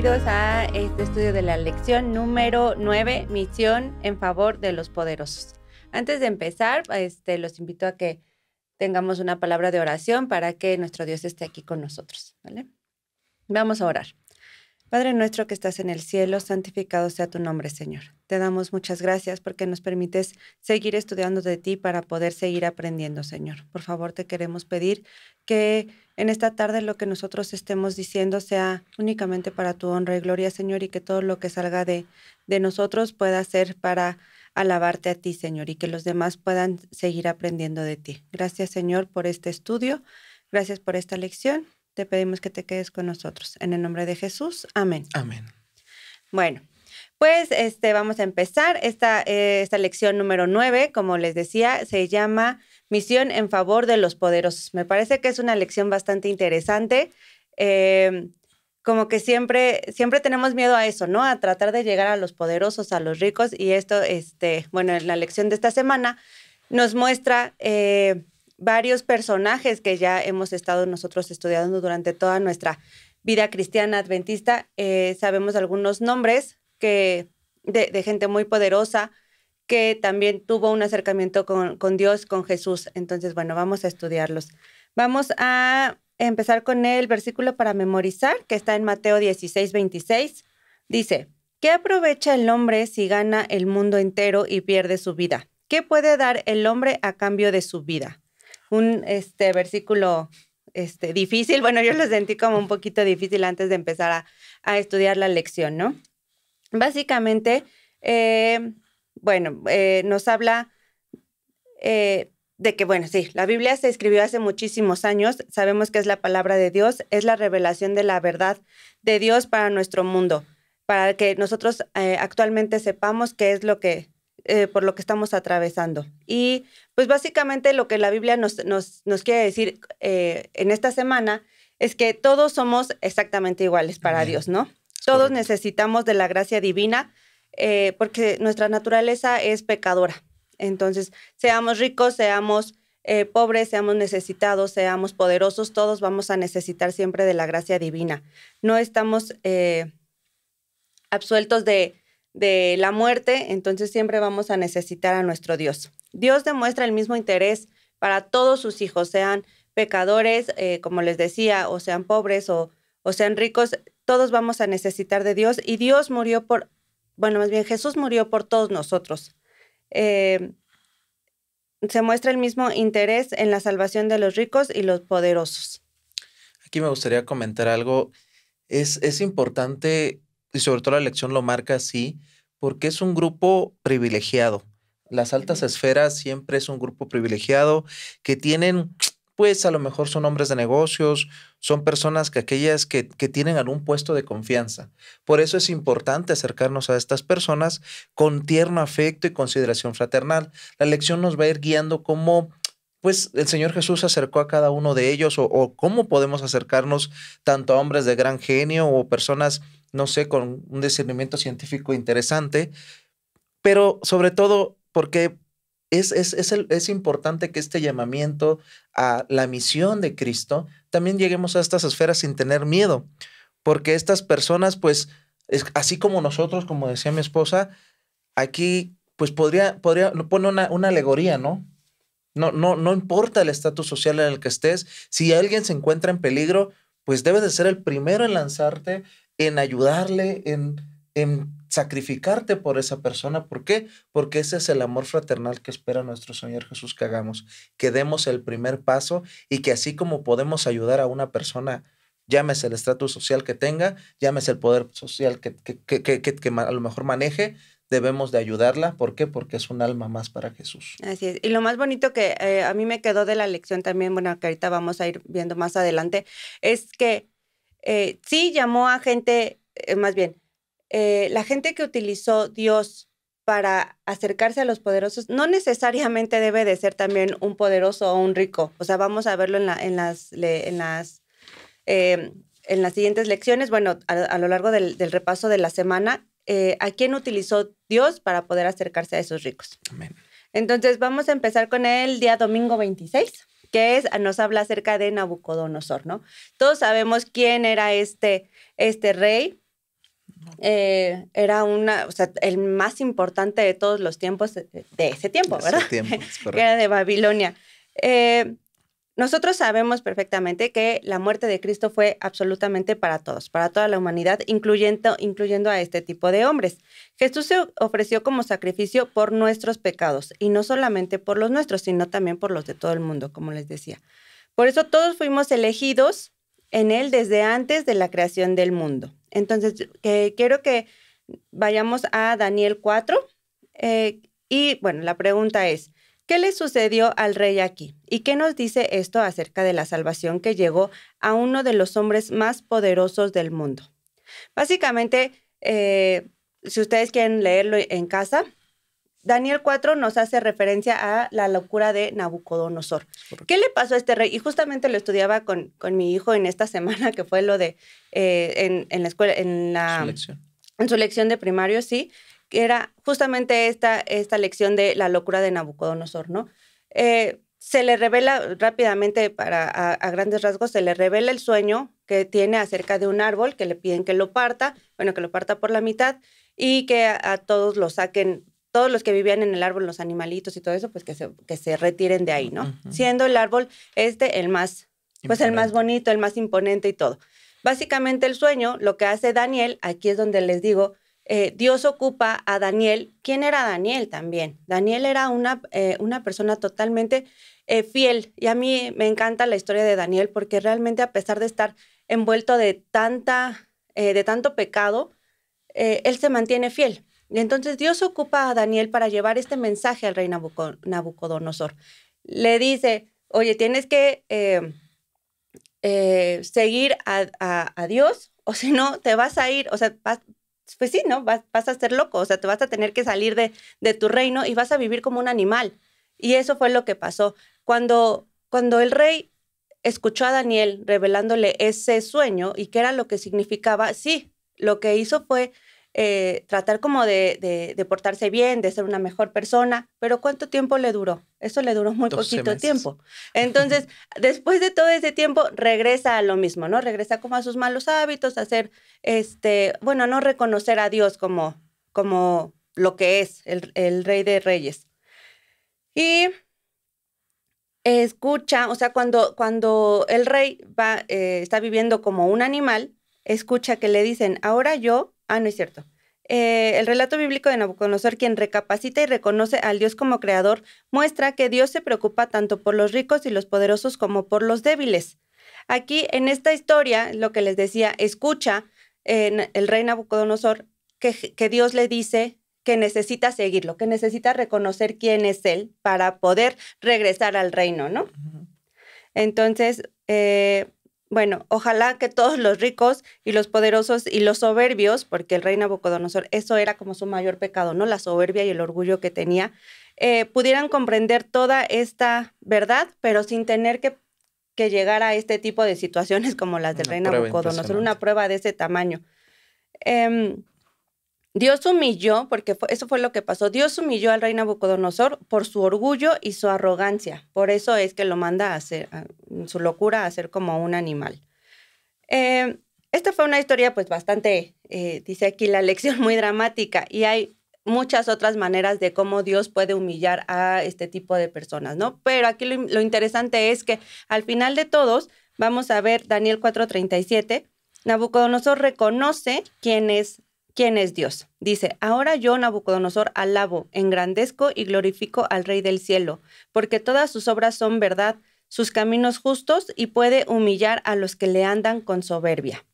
bienvenidos a este estudio de la lección número 9, misión en favor de los poderosos. Antes de empezar, este, los invito a que tengamos una palabra de oración para que nuestro Dios esté aquí con nosotros. ¿vale? Vamos a orar. Padre nuestro que estás en el cielo, santificado sea tu nombre, Señor. Te damos muchas gracias porque nos permites seguir estudiando de ti para poder seguir aprendiendo, Señor. Por favor, te queremos pedir que en esta tarde lo que nosotros estemos diciendo sea únicamente para tu honra y gloria, Señor, y que todo lo que salga de, de nosotros pueda ser para alabarte a ti, Señor, y que los demás puedan seguir aprendiendo de ti. Gracias, Señor, por este estudio. Gracias por esta lección te pedimos que te quedes con nosotros. En el nombre de Jesús, amén. Amén. Bueno, pues este, vamos a empezar esta, eh, esta lección número nueve. como les decía, se llama Misión en favor de los poderosos. Me parece que es una lección bastante interesante. Em, como que siempre, siempre tenemos miedo a eso, ¿no? A tratar de llegar a los poderosos, a los ricos. Y esto, este, bueno, en la lección de esta semana nos muestra... Eh, varios personajes que ya hemos estado nosotros estudiando durante toda nuestra vida cristiana adventista. Eh, sabemos algunos nombres que, de, gente muy poderosa que también tuvo un acercamiento con, con Dios, con Jesús. Entonces, bueno, vamos a estudiarlos. Vamos a empezar con el versículo para memorizar, que está en Mateo 16, 26. Dice, ¿qué aprovecha el hombre si gana el mundo entero y pierde su vida? ¿Qué puede dar el hombre a cambio de su vida? un este, versículo este, difícil. Bueno, yo lo sentí como un poquito difícil antes de empezar a, estudiar la lección, ¿no? Básicamente, eh, bueno, eh, nos habla eh, de que, bueno, sí, la Biblia se escribió hace muchísimos años, sabemos que es la palabra de Dios, es la revelación de la verdad de Dios para nuestro mundo, para que nosotros actualmente sepamos qué es lo que eh, por lo que estamos atravesando. Y pues básicamente lo que la Biblia nos, quiere decir eh, en esta semana es que todos somos exactamente iguales para Dios, ¿no? Todos necesitamos de la gracia divina eh, porque nuestra naturaleza es pecadora. Entonces, seamos ricos, seamos pobres, seamos necesitados, seamos poderosos, todos vamos a necesitar siempre de la gracia divina. No estamos absueltos de, de la muerte, entonces siempre vamos a necesitar a nuestro Dios. Dios demuestra el mismo interés para todos sus hijos, sean pecadores, eh, como les decía, o sean pobres o, sean ricos, todos vamos a necesitar de Dios y Dios murió por, bueno, más bien Jesús murió por todos nosotros. Eh, se muestra el mismo interés en la salvación de los ricos y los poderosos. Aquí me gustaría comentar algo. Es, es importante y sobre todo la lección lo marca así, porque es un grupo privilegiado. Las altas esferas siempre es un grupo privilegiado que tienen, pues a lo mejor son hombres de negocios, son personas que aquellas que, tienen algún puesto de confianza. Por eso es importante acercarnos a estas personas con tierno afecto y consideración fraternal. La lección nos va a ir guiando cómo pues el Señor Jesús acercó a cada uno de ellos o, cómo podemos acercarnos tanto a hombres de gran genio o personas no sé, con un discernimiento científico interesante, pero sobre todo porque es, es, importante que este llamamiento a la misión de Cristo también lleguemos a estas esferas sin tener miedo, porque estas personas, pues, así como nosotros, como decía mi esposa, aquí, pues podría, podría, pone una, una alegoría, ¿no? No, no, no importa el estatus social en el que estés, si alguien se encuentra en peligro, pues debes de ser el primero en lanzarte, en ayudarle, en, en sacrificarte por esa persona. ¿Por qué? Porque ese es el amor fraternal que espera nuestro Señor Jesús que hagamos, que demos el primer paso y que así como podemos ayudar a una persona, llámese el estatus social que tenga, llámese el poder social que, a lo mejor maneje, debemos de ayudarla. ¿Por qué? Porque es un alma más para Jesús. Así es. Y lo más bonito que eh, a mí me quedó de la lección también, bueno, que ahorita vamos a ir viendo más adelante, es que eh, sí llamó a gente, eh, más bien, eh, la gente que utilizó Dios para acercarse a los poderosos no necesariamente debe de ser también un poderoso o un rico. O sea, vamos a verlo en, las, las, en las siguientes lecciones, bueno, a, lo largo del, repaso de la semana, a quién utilizó Dios para poder acercarse a esos ricos. Entonces, vamos a empezar con el día domingo 26 que es, nos habla acerca de Nabucodonosor, ¿no? Todos sabemos quién era este, este rey. Eh, era una, o sea, el más importante de todos los tiempos eh, de ese tiempo, ¿verdad? que era de Babilonia. Eh, nosotros sabemos perfectamente que la muerte de Cristo fue absolutamente para todos, para toda la humanidad, incluyendo, incluyendo a este tipo de hombres. Jesús se ofreció como sacrificio por nuestros pecados, y no solamente por los nuestros, sino también por los de todo el mundo, como les decía. Por eso todos fuimos elegidos en Él desde antes de la creación del mundo. Entonces, quiero que vayamos a Daniel 4. Eh, y bueno, la pregunta es, ¿Qué le sucedió al rey aquí? ¿Y qué nos dice esto acerca de la salvación que llegó a uno de los hombres más poderosos del mundo? Básicamente, eh, si ustedes quieren leerlo en casa, Daniel 4 nos hace referencia a la locura de Nabucodonosor. ¿Qué le pasó a este rey? Y justamente lo estudiaba con, mi hijo en esta semana, que fue lo de eh, en, la escuela, en la... En su lección de primario, sí que era justamente esta, esta lección de la locura de Nabucodonosor, ¿no? Eh, se le revela rápidamente, para, a, grandes rasgos, se le revela el sueño que tiene acerca de un árbol, que le piden que lo parta, bueno, que lo parta por la mitad y que a, todos lo saquen, todos los que vivían en el árbol, los animalitos y todo eso, pues que se, que se retiren de ahí, ¿no? Siendo el árbol este el más, pues el más bonito, el más imponente y todo. Básicamente el sueño, lo que hace Daniel, aquí es donde les digo, eh, Dios ocupa a Daniel. ¿Quién era Daniel también? Daniel era una, eh, una persona totalmente eh, fiel y a mí me encanta la historia de Daniel porque realmente a pesar de estar envuelto de, tanta, de tanto pecado, él se mantiene fiel. Y entonces Dios ocupa a Daniel para llevar este mensaje al rey Nabucodonosor. Le dice, oye, tienes que seguir a, Dios o si no, te vas a ir, o sea, vas, pues sí, ¿no? Vas, a ser loco, o sea, te vas a tener que salir de, tu reino y vas a vivir como un animal. Y eso fue lo que pasó. Cuando, cuando el rey escuchó a Daniel revelándole ese sueño y qué era lo que significaba, sí, lo que hizo fue eh, tratar como de, portarse bien, de ser una mejor persona, pero ¿cuánto tiempo le duró? Eso le duró muy poquito tiempo. Entonces, después de todo ese tiempo, regresa a lo mismo, ¿no? Regresa como a sus malos hábitos, a hacer, este, bueno, no reconocer a Dios como, como lo que es el, rey de reyes. Y escucha, o sea, cuando, cuando el rey va, eh, está viviendo como un animal, escucha que le dicen, ahora yo, ah, no es cierto. Eh, el relato bíblico de Nabucodonosor, quien recapacita y reconoce al Dios como creador, muestra que Dios se preocupa tanto por los ricos y los poderosos como por los débiles. Aquí, en esta historia, lo que les decía, escucha el rey Nabucodonosor que, que Dios le dice que necesita seguirlo, que necesita reconocer quién es él para poder regresar al reino, ¿no? Entonces, eh, bueno, ojalá que todos los ricos y los poderosos y los soberbios, porque el rey Nabucodonosor, eso era como su mayor pecado, ¿no? La soberbia y el orgullo que tenía, eh, pudieran comprender toda esta verdad, pero sin tener que, que, llegar a este tipo de situaciones como las del rey Nabucodonosor, una prueba de ese tamaño. Em, Dios humilló, porque eso fue lo que pasó, Dios humilló al rey Nabucodonosor por su orgullo y su arrogancia. Por eso es que lo manda a hacer, su locura, a ser como un animal. Eh, esta fue una historia pues bastante, eh, dice aquí la lección, muy dramática y hay muchas otras maneras de cómo Dios puede humillar a este tipo de personas, ¿no? Pero aquí lo, lo interesante es que al final de todos, vamos a ver Daniel 4:37, Nabucodonosor reconoce quién es quién es Dios. Dice, ahora yo, Nabucodonosor, alabo, engrandezco y glorifico al Rey del cielo, porque todas sus obras son verdad, sus caminos justos y puede humillar a los que le andan con soberbia.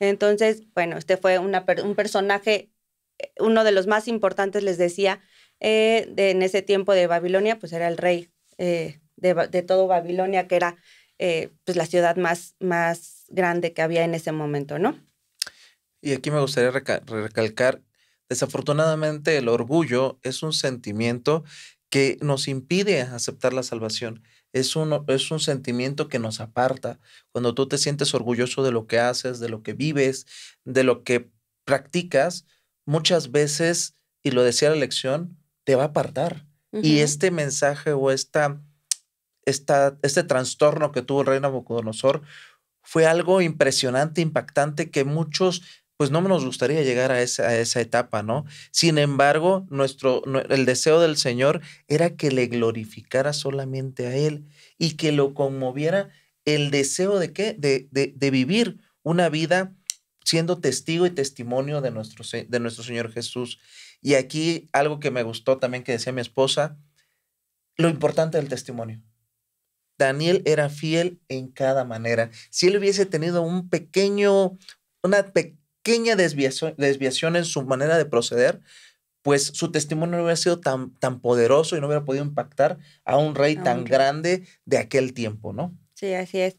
Entonces, bueno, este fue un personaje, eh, uno de los más importantes, les decía, eh, en ese tiempo de Babilonia, pues era el rey eh, de, todo Babilonia, que era pues la ciudad más, más grande que había en ese momento, ¿no? Y aquí me gustaría recalcar, desafortunadamente el orgullo es un sentimiento que nos impide aceptar la salvación. Es un, es un sentimiento que nos aparta. Cuando tú te sientes orgulloso de lo que haces, de lo que vives, de lo que practicas, muchas veces, y lo decía la lección, te va a apartar. Y este mensaje o esta, esta, este trastorno que tuvo el rey Nabucodonosor fue algo impresionante, impactante, que muchos pues no nos gustaría llegar a esa, esa etapa, ¿no? Sin embargo, nuestro, el deseo del Señor era que le glorificara solamente a Él y que lo conmoviera el deseo de qué? De, de, de vivir una vida siendo testigo y testimonio de nuestro, de nuestro Señor Jesús. Y aquí algo que me gustó también que decía mi esposa, lo importante del testimonio. Daniel era fiel en cada manera. Si él hubiese tenido un pequeño, una pequeña pequeña desviación, en su manera de proceder, pues su testimonio no hubiera sido tan, tan poderoso y no hubiera podido impactar a un rey tan grande de aquel tiempo, ¿no? Sí, así es.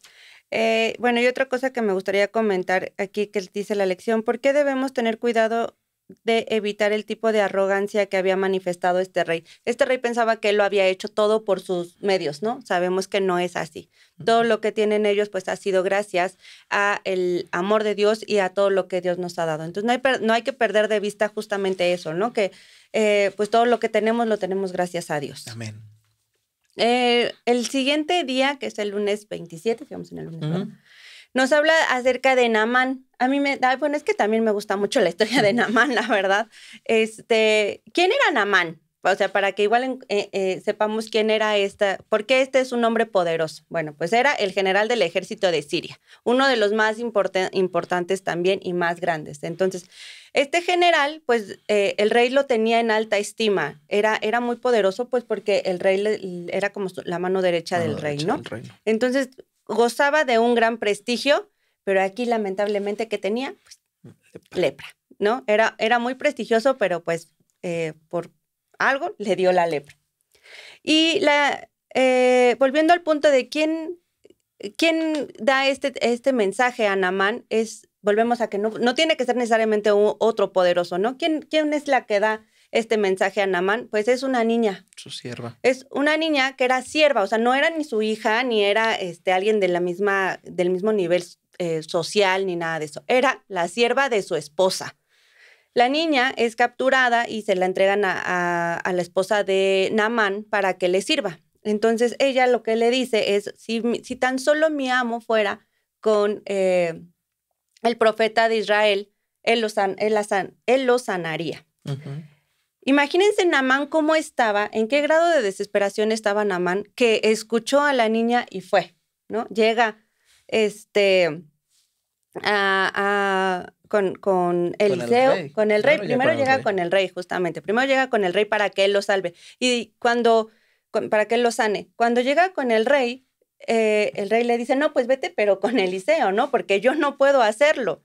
Eh, bueno, y otra cosa que me gustaría comentar aquí que dice la lección, ¿por qué debemos tener cuidado de evitar el tipo de arrogancia que había manifestado este rey. Este rey pensaba que él lo había hecho todo por sus medios, ¿no? Sabemos que no es así. Todo lo que tienen ellos pues ha sido gracias a el amor de Dios y a todo lo que Dios nos ha dado. Entonces no hay, que perder de vista justamente eso, ¿no? Que eh, pues todo lo que tenemos lo tenemos gracias a Dios. Amén. Eh, el siguiente día, que es el lunes 27, fijamos en el lunes, ¿no? Nos habla acerca de Namán. A mí me, bueno, es que también me gusta mucho la historia de Namán, la verdad. Este, ¿quién era Namán? O sea, para que igual eh, eh, sepamos quién era esta, qué este es un hombre poderoso. Bueno, pues era el general del ejército de Siria, uno de los más importantes también y más grandes. Entonces, este general, pues eh, el rey lo tenía en alta estima, era, era muy poderoso, pues porque el rey era como la mano derecha, del, ¿no? del rey, ¿no? Entonces, gozaba de un gran prestigio, pero aquí lamentablemente que tenía pues, lepra. ¿no? Era, era muy prestigioso, pero pues eh, por algo le dio la lepra. Y la, eh, volviendo al punto de quién, quién da este, este mensaje a Namán, es, volvemos a que no, tiene que ser necesariamente un, otro poderoso, ¿no? ¿Quién, ¿Quién es la que da este mensaje a Namán, pues es una niña. Su sierva. Es una niña que era sierva, o sea, no era ni su hija, ni era este, alguien de la misma, del mismo nivel eh, social, ni nada de eso. Era la sierva de su esposa. La niña es capturada y se la entregan a, la esposa de Namán para que le sirva. Entonces ella lo que le dice es, si, si tan solo mi amo fuera con eh, el profeta de Israel, él lo, él, lo sanaría. Imagínense Namán cómo estaba, en qué grado de desesperación estaba Namán, que escuchó a la niña y fue, ¿no? Llega este, con, Eliseo, con el rey. Primero llega con el rey, justamente. Primero llega con el rey para que él lo salve. Y cuando, para que él lo sane. Cuando llega con el rey, eh, el rey le dice, no, pues vete, pero con Eliseo, ¿no? Porque yo no puedo hacerlo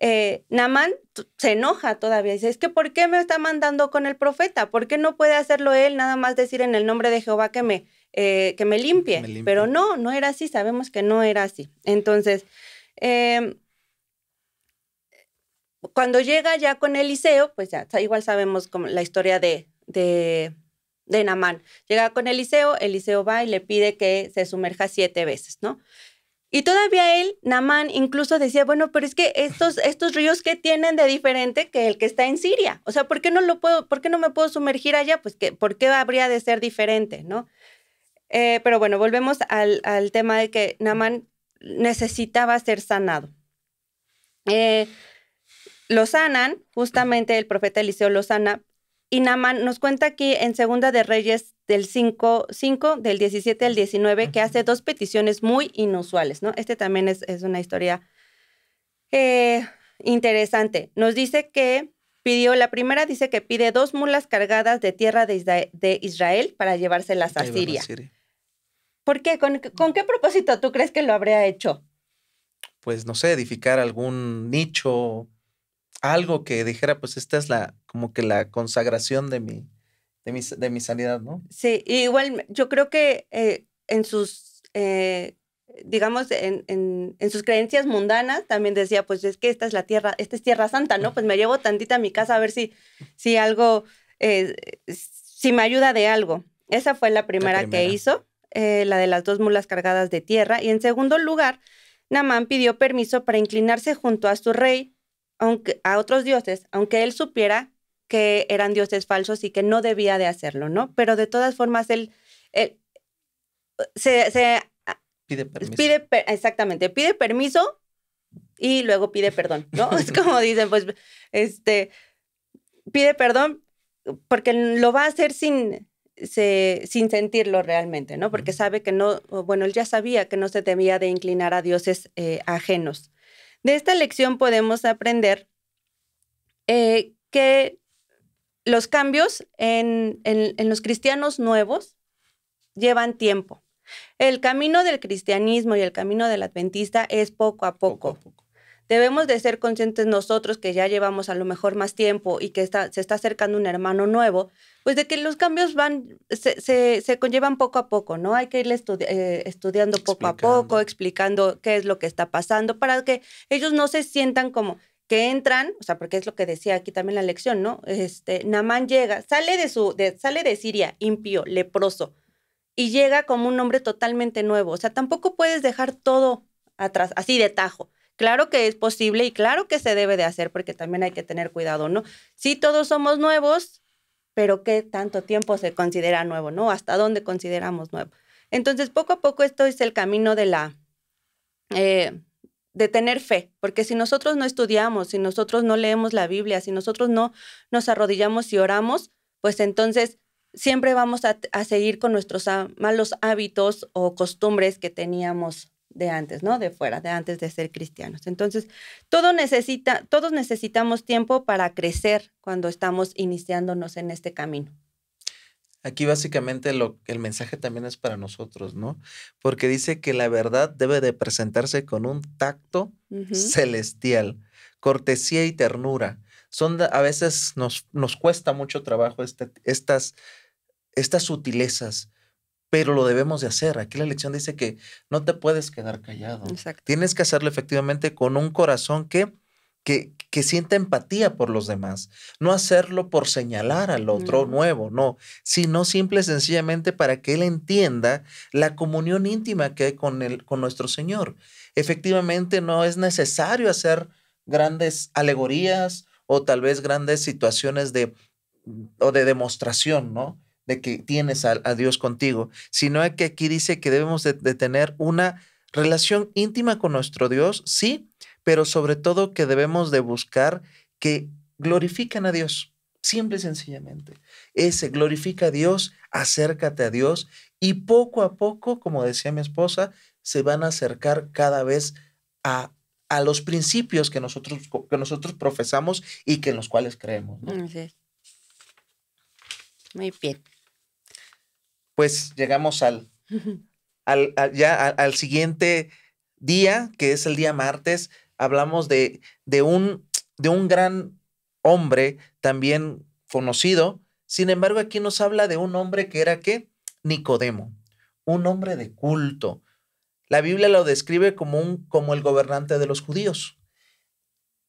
eh, Namán se enoja todavía. Dice, es que ¿por qué me está mandando con el profeta? ¿Por qué no puede hacerlo él? Nada más decir en el nombre de Jehová que me, eh, que me, limpie. Pero no, no era así. Sabemos que no era así. Entonces, em, cuando llega ya con Eliseo, pues ya igual sabemos como la historia de, de, de Namán. Llega con Eliseo, Eliseo va y le pide que se sumerja siete veces, ¿no? Y todavía él, Namán, incluso decía, bueno, pero es que estos, estos ríos, ¿qué tienen de diferente que el que está en Siria? O sea, ¿por qué no, lo puedo, por qué no me puedo sumergir allá? Pues, que, ¿por qué habría de ser diferente, no? Eh, pero bueno, volvemos al, tema de que Namán necesitaba ser sanado. Eh, lo sanan, justamente el profeta Eliseo lo sana, y Namán nos cuenta aquí en Segunda de Reyes del 5, 5 del 17 al 19, que hace dos peticiones muy inusuales, ¿no? Este también es, una historia eh, interesante. Nos dice que pidió, la primera dice que pide dos mulas cargadas de tierra de Israel, de Israel para llevárselas a Siria. ¿Por qué? ¿Con, qué propósito tú crees que lo habría hecho? Pues no sé, edificar algún nicho, algo que dijera, pues esta es la, como que la consagración de mi, de mi, de sanidad, ¿no? Sí, igual yo creo que eh, en sus, eh, digamos, en, sus creencias mundanas también decía, pues es que esta es la tierra, esta es tierra santa, ¿no? Pues me llevo tantita a mi casa a ver si, si algo, eh, si me ayuda de algo. Esa fue la primera, que hizo, la de las dos mulas cargadas de tierra. Y en segundo lugar, Namán pidió permiso para inclinarse junto a su rey, aunque, a otros dioses, aunque él supiera que eran dioses falsos y que no debía de hacerlo, ¿no? Pero de todas formas, él, se, ah, pide pues, permiso. exactamente, pide permiso y luego pide perdón, ¿no? es como dicen, pues, este, pide perdón porque lo va a hacer sin, sin sentirlo realmente, ¿no? Porque sabe que no, bueno, él ya sabía que no se debía de inclinar a dioses eh, ajenos. De esta lección podemos aprender eh, que los cambios en, los cristianos nuevos llevan tiempo. El camino del cristianismo y el camino del adventista es poco a poco. Debemos de ser conscientes nosotros que ya llevamos a lo mejor más tiempo y que se está acercando un hermano nuevo, pues de que los cambios van, se, conllevan poco a poco, ¿no? Hay que ir eh, estudiando poco a poco, explicando qué es lo que está pasando para que ellos no se sientan como, que entran, o sea, porque es lo que decía aquí también la lección, ¿no? Este, Namán llega, sale de su, sale de Siria, impío, leproso, y llega como un hombre totalmente nuevo. O sea, tampoco puedes dejar todo atrás, así de tajo. Claro que es posible y claro que se debe de hacer, porque también hay que tener cuidado, ¿no? si todos somos nuevos, pero ¿qué tanto tiempo se considera nuevo, ¿no? ¿Hasta dónde consideramos nuevo? Entonces, poco a poco esto es el camino de la, eh, de tener fe, porque si nosotros no estudiamos, si nosotros no leemos la Biblia, si nosotros no nos arrodillamos y oramos, pues entonces siempre vamos a, a seguir con nuestros malos hábitos o costumbres que teníamos de antes, ¿no? De fuera, de antes de ser cristianos. Entonces, todo necesita, todos necesitamos tiempo para crecer cuando estamos iniciándonos en este camino. Aquí básicamente lo, el mensaje también es para nosotros, ¿no? Porque dice que la verdad debe de presentarse con un tacto celestial, cortesía y ternura. Son a veces nos, nos cuesta mucho trabajo este, estas, estas sutilezas, pero lo debemos de hacer. Aquí la lección dice que no te puedes quedar callado. Tienes que hacerlo efectivamente con un corazón que que, sienta empatía por los demás. No hacerlo por señalar al otro nuevo, no, sino simple y sencillamente para que él entienda la comunión íntima que hay con, el, con nuestro Señor. Efectivamente, no es necesario hacer grandes alegorías o tal vez grandes situaciones de, o de demostración, ¿no? De que tienes a, Dios contigo, sino que aquí dice que debemos de tener una relación íntima con nuestro Dios, sí, pero sobre todo que debemos de buscar que glorifican a Dios, simple y sencillamente. Ese glorifica a Dios, acércate a Dios y poco a poco, como decía mi esposa, se van a acercar cada vez a, a los principios que nosotros, que nosotros profesamos y que en los cuales creemos. Muy bien. Pues llegamos al, al, ya al siguiente día, que es el día martes, hablamos de, un, de un gran hombre también conocido. Sin embargo, aquí nos habla de un hombre que era qué? Nicodemo, un hombre de culto. La Biblia lo describe como, un, como el gobernante de los judíos.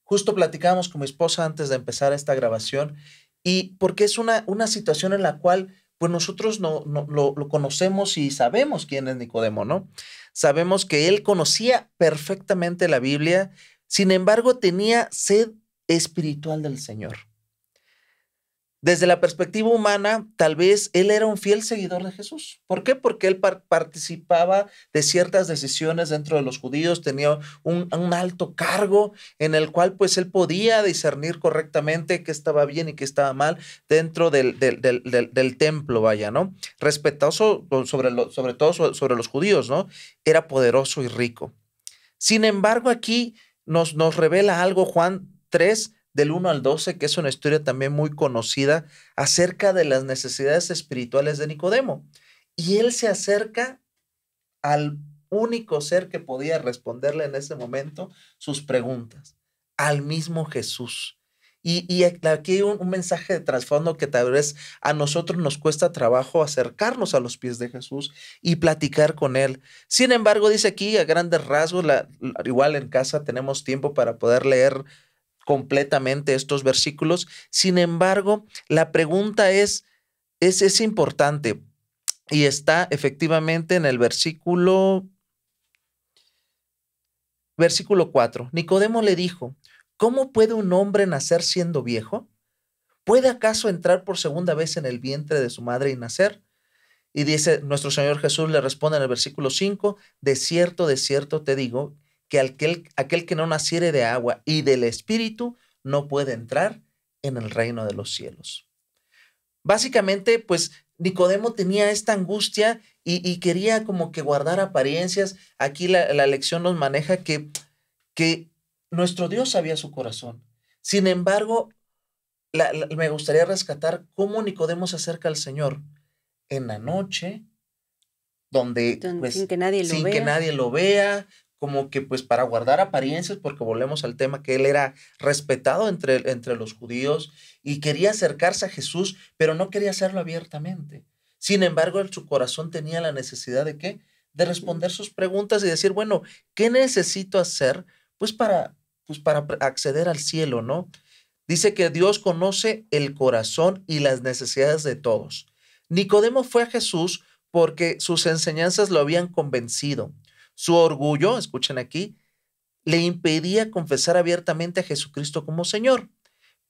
Justo platicábamos con mi esposa antes de empezar esta grabación y porque es una, una situación en la cual pues nosotros no, lo, conocemos y sabemos quién es Nicodemo, ¿no? Sabemos que él conocía perfectamente la Biblia, sin embargo tenía sed espiritual del Señor. Desde la perspectiva humana, tal vez él era un fiel seguidor de Jesús. ¿Por qué? Porque él participaba de ciertas decisiones dentro de los judíos, tenía un, alto cargo en el cual pues él podía discernir correctamente qué estaba bien y qué estaba mal dentro del, del, templo, vaya, ¿no? Respetuoso sobre, sobre todo sobre los judíos, ¿no? Era poderoso y rico. Sin embargo, aquí nos, nos revela algo Juan 3, del 1 al 12, que es una historia también muy conocida acerca de las necesidades espirituales de Nicodemo. Y él se acerca al único ser que podía responderle en ese momento sus preguntas, al mismo Jesús. Y, aquí hay un, mensaje de trasfondo que tal vez a nosotros nos cuesta trabajo acercarnos a los pies de Jesús y platicar con Él. Sin embargo, dice aquí a grandes rasgos, la, igual en casa tenemos tiempo para poder leer completamente estos versículos. Sin embargo, la pregunta es, es, es importante y está efectivamente en el versículo versículo 4. Nicodemo le dijo, ¿cómo puede un hombre nacer siendo viejo? ¿Puede acaso entrar por segunda vez en el vientre de su madre y nacer? Y dice, nuestro Señor Jesús le responde en el versículo 5, de cierto, de cierto te digo que aquel, aquel que no naciere de agua y del Espíritu no puede entrar en el reino de los cielos. Básicamente, pues Nicodemo tenía esta angustia y, quería como que guardar apariencias. Aquí la, lección nos maneja que, que nuestro Dios sabía su corazón. Sin embargo, me gustaría rescatar cómo Nicodemo se acerca al Señor en la noche, donde, pues, sin, que nadie lo vea, como que pues para guardar apariencias, porque volvemos al tema que él era respetado entre, entre los judíos y quería acercarse a Jesús, pero no quería hacerlo abiertamente. Sin embargo, en su corazón tenía la necesidad de qué? De responder sus preguntas y decir, bueno, ¿qué necesito hacer pues para, pues para acceder al cielo, ¿no? Dice que Dios conoce el corazón y las necesidades de todos. Nicodemo fue a Jesús porque sus enseñanzas lo habían convencido. Su orgullo, escuchen aquí, le impedía confesar abiertamente a Jesucristo como Señor,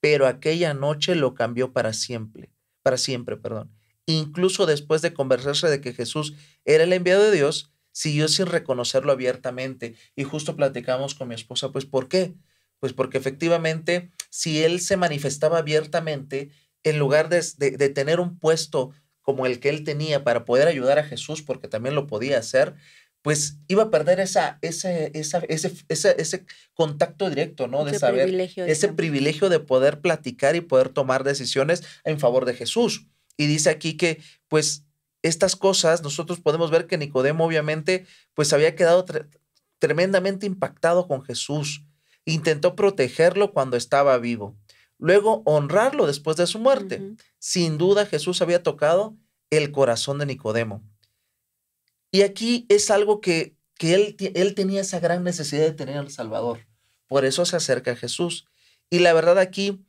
pero aquella noche lo cambió para siempre, para siempre, perdón. Incluso después de conversarse de que Jesús era el enviado de Dios, siguió sin reconocerlo abiertamente. Y justo platicamos con mi esposa, pues ¿por qué? Pues porque efectivamente, si él se manifestaba abiertamente, en lugar de tener un puesto como el que él tenía para poder ayudar a Jesús, porque también lo podía hacer, pues iba a perder esa, ese, esa, ese, ese, ese, contacto directo, ¿no? de saber privilegio, ese privilegio de poder platicar y poder tomar decisiones en favor de Jesús. Y dice aquí que, pues, estas cosas, nosotros podemos ver que Nicodemo, obviamente, pues había quedado tremendamente impactado con Jesús. Intentó protegerlo cuando estaba vivo. Luego, honrarlo después de su muerte. Sin duda, Jesús había tocado el corazón de Nicodemo. Y aquí es algo que, que él, él tenía esa gran necesidad de tener al Salvador. Por eso se acerca a Jesús. Y la verdad aquí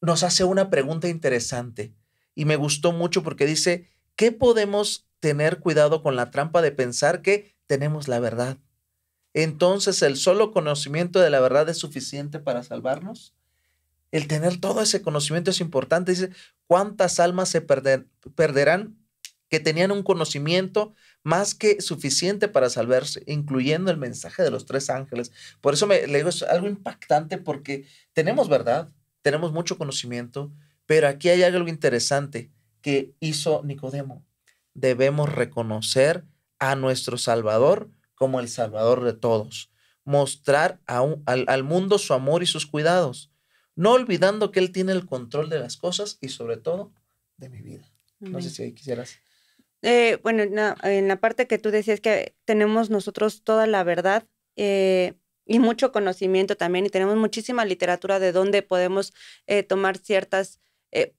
nos hace una pregunta interesante y me gustó mucho porque dice, ¿qué podemos tener cuidado con la trampa de pensar que tenemos la verdad? Entonces, ¿el solo conocimiento de la verdad es suficiente para salvarnos? El tener todo ese conocimiento es importante. Dice, ¿cuántas almas se perderán que tenían un conocimiento más que suficiente para salvarse, incluyendo el mensaje de los tres ángeles. Por eso me, le digo, es algo impactante porque tenemos verdad, tenemos mucho conocimiento, pero aquí hay algo interesante que hizo Nicodemo. Debemos reconocer a nuestro Salvador como el Salvador de todos, mostrar al, al mundo su amor y sus cuidados, no olvidando que Él tiene el control de las cosas y sobre todo de mi vida. No sé si ahí quisieras. Eh, bueno, en la parte que tú decías que tenemos nosotros toda la verdad eh, y mucho conocimiento también y tenemos muchísima literatura de dónde podemos eh, tomar ciertas,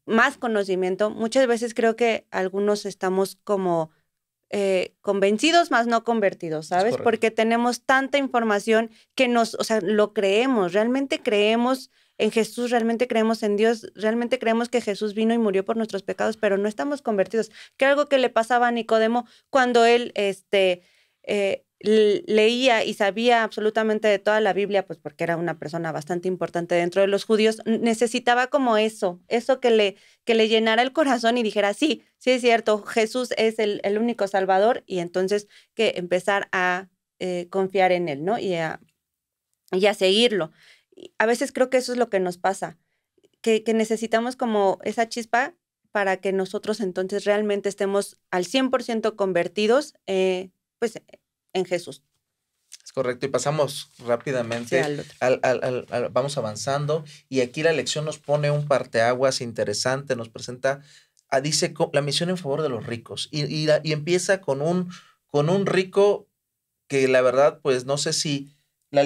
más conocimiento. Muchas veces creo que algunos estamos como convencidos, más no convertidos, ¿sabes? Porque tenemos tanta información que nos, o sea, lo creemos, realmente creemos en Jesús, realmente creemos en Dios, realmente creemos que Jesús vino y murió por nuestros pecados, pero no estamos convertidos. Que algo que le pasaba a Nicodemo cuando él este, eh, leía y sabía absolutamente de toda la Biblia, pues porque era una persona bastante importante dentro de los judíos, necesitaba como eso, eso que le, que le llenara el corazón y dijera, sí, sí es cierto, Jesús es el, único Salvador y entonces que empezar a eh, confiar en él, ¿no? Y y a seguirlo a veces creo que eso es lo que nos pasa, que, necesitamos como esa chispa para que nosotros entonces realmente estemos al 100% convertidos eh, pues, e, en Jesús. Es correcto, y pasamos rápidamente, vamos avanzando, y aquí la lección nos pone un parteaguas interesante, nos presenta, ah, dice, la misión en favor de los ricos, y, y, y empieza con un, con un rico que la verdad, pues no sé si la,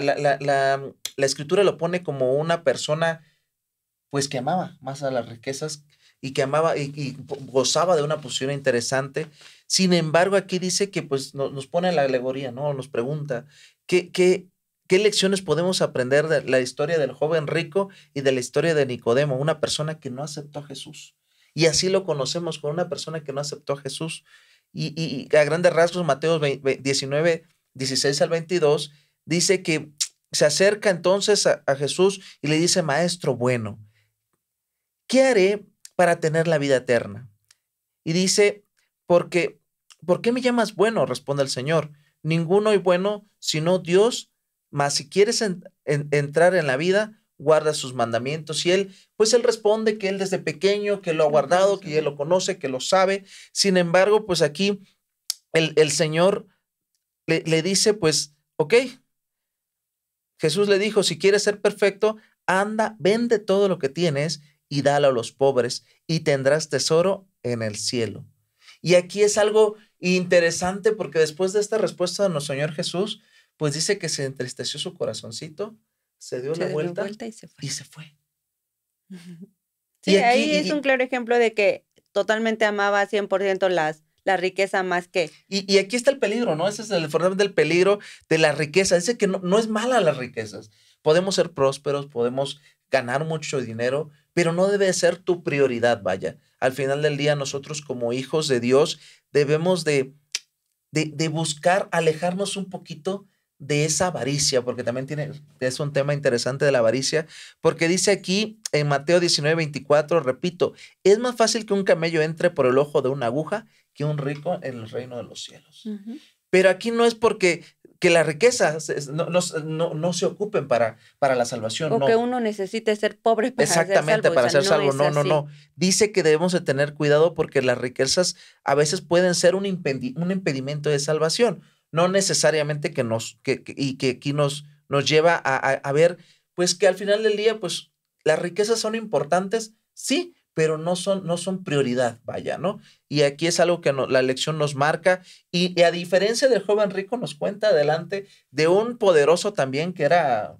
la, la, escritura lo pone como una persona, pues que amaba más a las riquezas y que amaba y, gozaba de una posición interesante. Sin embargo, aquí dice que pues nos pone la alegoría, ¿no? Nos pregunta, ¿qué, qué, ¿Qué lecciones podemos aprender de la historia del joven rico y de la historia de Nicodemo, una persona que no aceptó a Jesús? Y así lo conocemos con una persona que no aceptó a Jesús. Y, y a grandes rasgos, Mateo 19, 16 al 22, dice que se acerca entonces a, Jesús y le dice, Maestro bueno, ¿qué haré para tener la vida eterna? Y dice, porque, ¿por qué me llamas bueno? Responde el Señor. Ninguno es bueno sino Dios, mas si quieres entrar en la vida, guarda sus mandamientos. Y él, pues él responde que él desde pequeño, que lo ha guardado, que él lo conoce, que lo sabe. Sin embargo, pues aquí el, Señor le dice, pues, ok, Jesús le dijo, si quieres ser perfecto, anda, vende todo lo que tienes y dalo a los pobres y tendrás tesoro en el cielo. Y aquí es algo interesante porque después de esta respuesta de nuestro Señor Jesús, pues dice que se entristeció su corazoncito, se dio, la, vuelta y se fue. Y Sí, ahí es un claro ejemplo de que totalmente amaba 100% las la riqueza más que... Y, aquí está el peligro, ¿no? Ese es el del peligro de la riqueza. Dice que no, no es mala las riquezas. Podemos ser prósperos, podemos ganar mucho dinero, pero no debe ser tu prioridad, vaya. Al final del día, nosotros como hijos de Dios debemos de, de, buscar alejarnos un poquito de esa avaricia, porque también tiene, es un tema interesante de la avaricia, porque dice aquí en Mateo 19, 24, repito, es más fácil que un camello entre por el ojo de una aguja que un rico en el reino de los cielos. Pero aquí no es porque que las riquezas no, no, se ocupen para, para la salvación. O que uno necesite ser pobre para Exactamente, ser salvo. para ser salvo. No, no, no. Dice que debemos de tener cuidado porque las riquezas a veces pueden ser un, un impedimento de salvación. No necesariamente que nos, que, y que aquí nos, nos lleva a, a, a ver, pues que al final del día, pues las riquezas son importantes, sí, pero no son, no son prioridad, vaya, ¿no? Y aquí es algo que la elección nos marca y, a diferencia del joven rico nos cuenta adelante de un poderoso también que era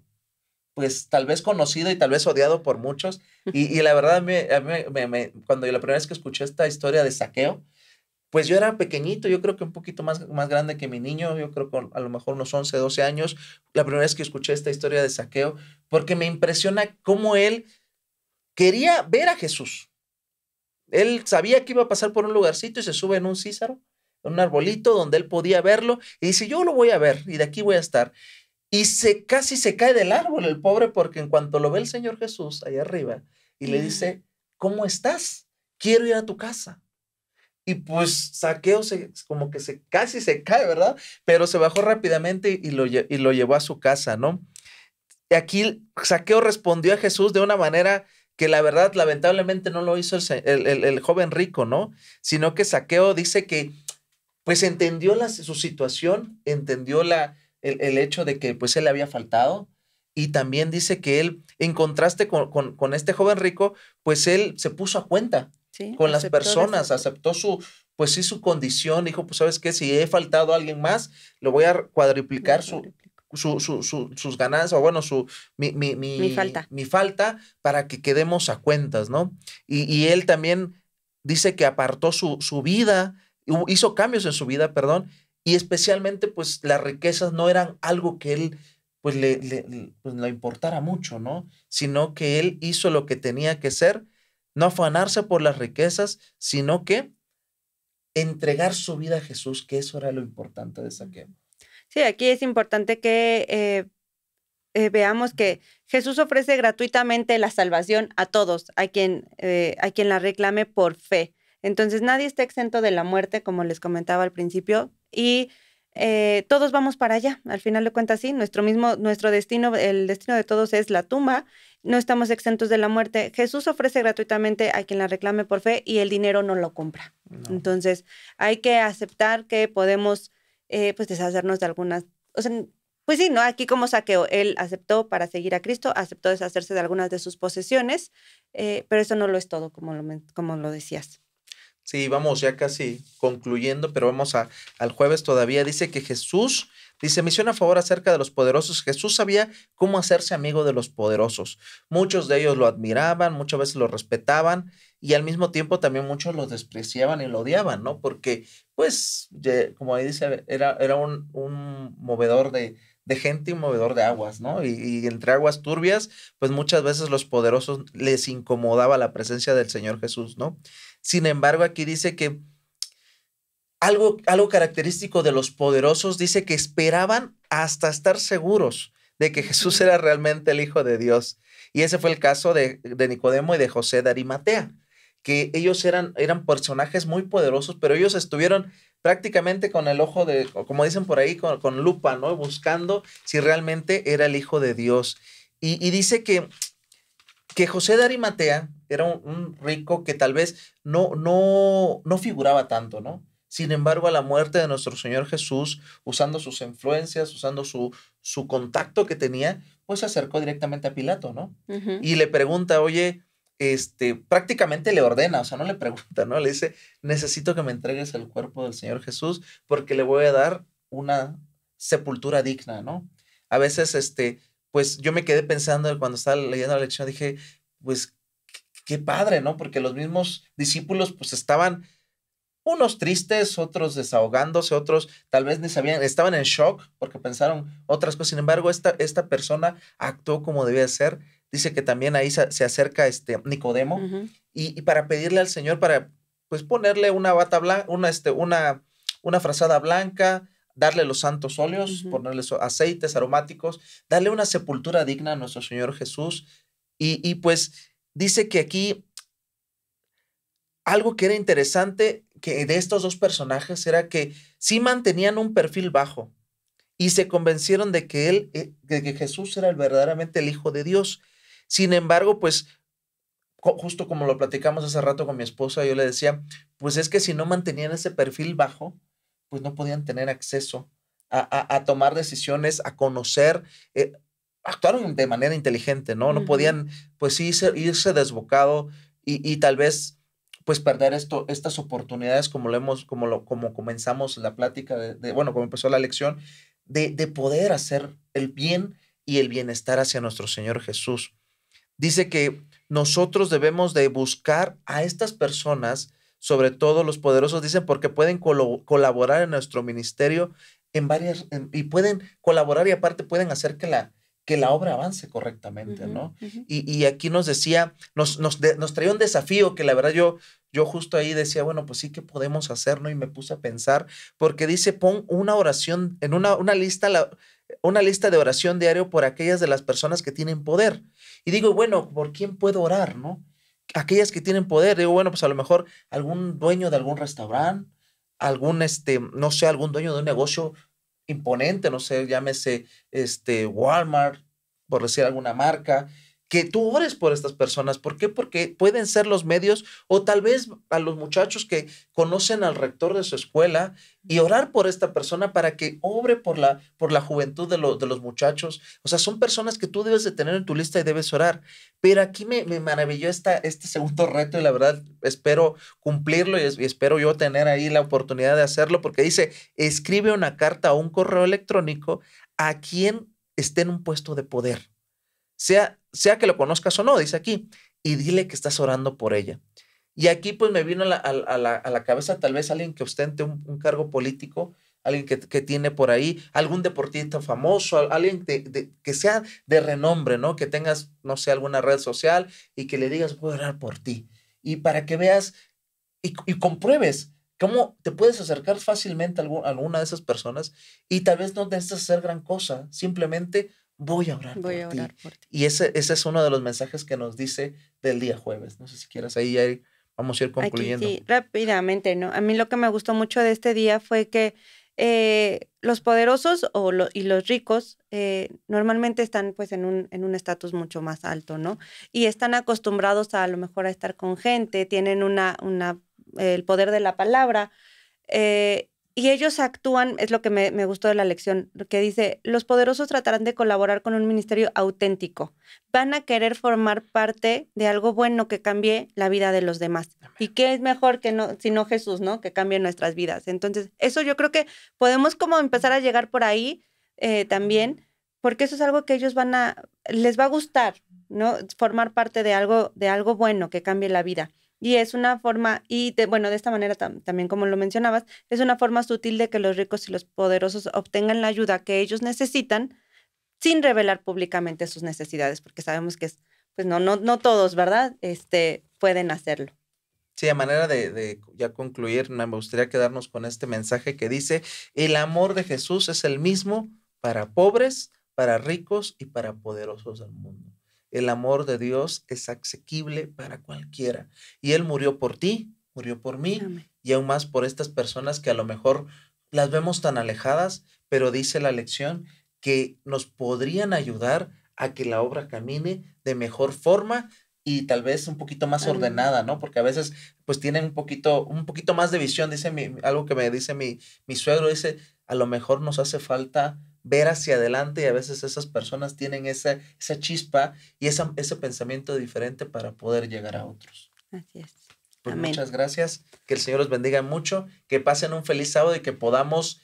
pues tal vez conocido y tal vez odiado por muchos. Y, la verdad, a mí, me, me, cuando la primera vez que escuché esta historia de saqueo, pues yo era pequeñito, yo creo que un poquito más, más grande que mi niño, yo creo con a lo mejor unos 11, 12 años, la primera vez que escuché esta historia de saqueo, porque me impresiona cómo él quería ver a Jesús. Él sabía que iba a pasar por un lugarcito y se sube en un císaro, en un arbolito donde él podía verlo y dice, yo lo voy a ver y de aquí voy a estar. Y se casi se cae del árbol el pobre porque en cuanto lo ve el Señor Jesús ahí arriba y le dice, ¿cómo estás? Quiero ir a tu casa. Y pues Saqueo se, como que se casi se cae, ¿verdad? Pero se bajó rápidamente y lo, y lo llevó a su casa, ¿no? Aquí Saqueo respondió a Jesús de una manera que la verdad lamentablemente no lo hizo el, joven rico, ¿no? Sino que Saqueo dice que pues entendió su situación, entendió la, el, hecho de que pues él le había faltado y también dice que él, en contraste con, este joven rico, pues él se puso a cuenta con las personas, aceptó su, pues sí, su condición, dijo, pues sabes qué, si he faltado a alguien más, lo voy a cuadriplicar, voy cuadriplicar. su su, sus ganancias, o bueno, su, mi, falta. para que quedemos a cuentas, ¿no? Y, él también dice que apartó su, vida, hizo cambios en su vida, perdón, y especialmente pues las riquezas no eran algo que él pues le, le, pues, importara mucho, ¿no? Sino que él hizo lo que tenía que ser, no afanarse por las riquezas, sino que entregar su vida a Jesús, que eso era lo importante de Saqueo. Sí, aquí es importante que eh, eh, veamos que Jesús ofrece gratuitamente la salvación a todos, a quien, eh, quien la reclame por fe. Entonces nadie está exento de la muerte, como les comentaba al principio, y todos vamos para allá. Al final de cuentas, sí, nuestro mismo, nuestro destino, el destino de todos es la tumba. No estamos exentos de la muerte. Jesús ofrece gratuitamente a quien la reclame por fe y el dinero no lo compra. Entonces hay que aceptar que podemos eh, pues deshacernos de algunas, o sea, pues sí, ¿no? Aquí como saqueo, él aceptó para seguir a Cristo, aceptó deshacerse de algunas de sus posesiones, eh, pero eso no lo es todo, como lo, como lo decías. Sí, vamos ya casi concluyendo, pero vamos a, al jueves todavía. Dice que Jesús, dice, misión a favor acerca de los poderosos. Jesús sabía cómo hacerse amigo de los poderosos. Muchos de ellos lo admiraban, muchas veces lo respetaban y al mismo tiempo también muchos lo despreciaban y lo odiaban, ¿no? Porque, pues, como ahí dice, era, era un, movedor de, gente y un movedor de aguas, ¿no? Y, entre aguas turbias, pues muchas veces los poderosos les incomodaba la presencia del Señor Jesús, ¿no? Sin embargo, aquí dice que algo, algo característico de los poderosos dice que esperaban hasta estar seguros de que Jesús era realmente el Hijo de Dios. Y ese fue el caso de, de Nicodemo y de José de Arimatea que ellos eran, eran personajes muy poderosos, pero ellos estuvieron prácticamente con el ojo de, como dicen por ahí, con, lupa, ¿no? Buscando si realmente era el Hijo de Dios. Y, dice que, que José de Arimatea era un, rico que tal vez no, no, no figuraba tanto, ¿no? Sin embargo, a la muerte de nuestro Señor Jesús, usando sus influencias, usando su, su contacto que tenía, pues se acercó directamente a Pilato, ¿no? Y le pregunta, oye, este, prácticamente le ordena, o sea, no le pregunta, ¿no? Le dice, necesito que me entregues el cuerpo del Señor Jesús porque le voy a dar una sepultura digna, ¿no? A veces, este, pues yo me quedé pensando cuando estaba leyendo la lección, dije, pues qué padre, ¿no? Porque los mismos discípulos pues estaban unos tristes, otros desahogándose, otros tal vez ni sabían, estaban en shock porque pensaron otras cosas. Sin embargo, esta, esta persona actuó como debía ser, Dice que también ahí se, acerca este Nicodemo y, para pedirle al Señor para pues ponerle una bata blanca, una, este, una, una frazada blanca, darle los santos óleos, ponerle aceites aromáticos, darle una sepultura digna a nuestro Señor Jesús. Y, pues dice que aquí algo que era interesante que de estos dos personajes era que sí mantenían un perfil bajo y se convencieron de que él, eh, de que Jesús era verdaderamente el Hijo de Dios. Sin embargo, pues justo como lo platicamos hace rato con mi esposa, yo le decía, pues es que si no mantenían ese perfil bajo, pues no podían tener acceso a, tomar decisiones, a conocer. Eh, actuaron de manera inteligente, ¿no? No podían, pues irse, desbocado y, tal vez, pues perder esto, estas oportunidades, como lo hemos, como, lo, como comenzamos la plática, de, bueno, como empezó la lección, de, de poder hacer el bien y el bienestar hacia nuestro Señor Jesús dice que nosotros debemos de buscar a estas personas, sobre todo los poderosos, dicen, porque pueden colaborar en nuestro ministerio en varias, y pueden colaborar y aparte pueden hacer que la, que la obra avance correctamente, ¿no? y, aquí nos decía, nos, nos, traía un desafío que la verdad yo, yo justo ahí decía, bueno, pues sí que podemos hacer? y me puse a pensar, porque dice, pon una oración, en una, una lista, una lista de oración diario por aquellas de las personas que tienen poder. Y digo, bueno, ¿por quién puedo orar, no? Aquellas que tienen poder, digo, bueno, pues a lo mejor algún dueño de algún restaurante, algún, este, no sé, algún dueño de un negocio imponente, no sé, llámese este, Walmart, por decir alguna marca, que tú ores por estas personas. ¿Por qué? Porque pueden ser los medios o tal vez a los muchachos que conocen al rector de su escuela y orar por esta persona para que obre por la, por la juventud de, de los muchachos. O sea, son personas que tú debes de tener en tu lista y debes orar. Pero aquí me, me maravilló esta, este segundo reto y la verdad espero cumplirlo y, espero yo tener ahí la oportunidad de hacerlo porque dice, escribe una carta o un correo electrónico a quien esté en un puesto de poder. Sea sea que lo conozcas o no, dice aquí, y dile que estás orando por ella. Y aquí pues me vino a la, cabeza tal vez alguien que ostente un, cargo político, alguien que, tiene por ahí, algún deportista famoso, alguien que sea de renombre, ¿no? Que tengas, no sé, alguna red social y que le digas, voy a orar por ti. Y para que veas y, compruebes cómo te puedes acercar fácilmente a, alguna de esas personas y tal vez no necesitas hacer gran cosa, simplemente voy a orar, por, ti. Y ese, es uno de los mensajes que nos dice del día jueves. No sé si quieras ahí, vamos a ir concluyendo. sí, rápidamente, ¿no? A mí lo que me gustó mucho de este día fue que eh, los poderosos o y los ricos eh, normalmente están pues en un en estatus mucho más alto, ¿no? Y están acostumbrados a, lo mejor a estar con gente, tienen una, una, el poder de la palabra. Eh, y ellos actúan, es lo que me, gustó de la lección, que dice, los poderosos tratarán de colaborar con un ministerio auténtico. Van a querer formar parte de algo bueno que cambie la vida de los demás. ¿Y qué es mejor que no, sino Jesús, ¿no? Que cambie nuestras vidas. Entonces, eso yo creo que podemos como empezar a llegar por ahí eh, también, porque eso es algo que ellos van a, les va a gustar, ¿no? Formar parte de algo, de algo bueno que cambie la vida. Y es una forma, y bueno, de esta manera también como lo mencionabas, es una forma sutil de que los ricos y los poderosos obtengan la ayuda que ellos necesitan sin revelar públicamente sus necesidades, porque sabemos que es, pues no, no, no todos, ¿verdad? Este, pueden hacerlo. Sí, a manera de, de, ya concluir, me gustaría quedarnos con este mensaje que dice, el amor de Jesús es el mismo para pobres, para ricos y para poderosos del mundo. El amor de Dios es asequible para cualquiera. Y Él murió por ti, murió por mí y aún más por estas personas que a lo mejor las vemos tan alejadas, pero dice la lección que nos podrían ayudar a que la obra camine de mejor forma y tal vez un poquito más ordenada, ¿no? Porque a veces pues tienen un poquito, un poquito más de visión, dice mi, algo que me dice mi, mi suegro, dice, a lo mejor nos hace falta ver hacia adelante y a veces esas personas tienen esa, esa chispa y esa, ese pensamiento diferente para poder llegar a otros. Así es. Pues muchas gracias, que el Señor los bendiga mucho, que pasen un feliz sábado y que podamos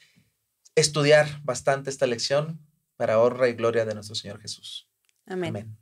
estudiar bastante esta lección para honra y gloria de nuestro Señor Jesús. Amén.